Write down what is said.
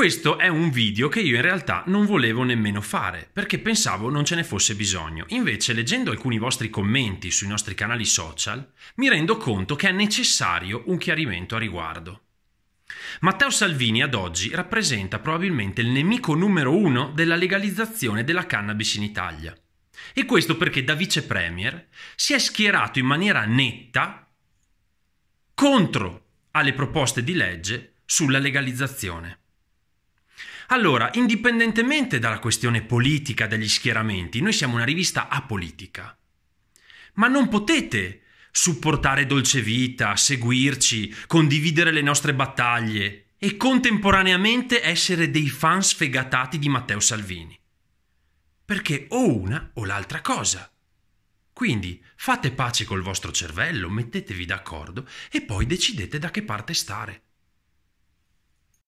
Questo è un video che io in realtà non volevo nemmeno fare, perché pensavo non ce ne fosse bisogno. Invece, leggendo alcuni vostri commenti sui nostri canali social, mi rendo conto che è necessario un chiarimento a riguardo. Matteo Salvini ad oggi rappresenta probabilmente il nemico numero uno della legalizzazione della cannabis in Italia. E questo perché da vice premier si è schierato in maniera netta contro alle proposte di legge sulla legalizzazione. Allora, indipendentemente dalla questione politica degli schieramenti, noi siamo una rivista apolitica. Ma non potete supportare Dolce Vita, seguirci, condividere le nostre battaglie e contemporaneamente essere dei fan sfegatati di Matteo Salvini. Perché o una o l'altra cosa. Quindi fate pace col vostro cervello, mettetevi d'accordo e poi decidete da che parte stare.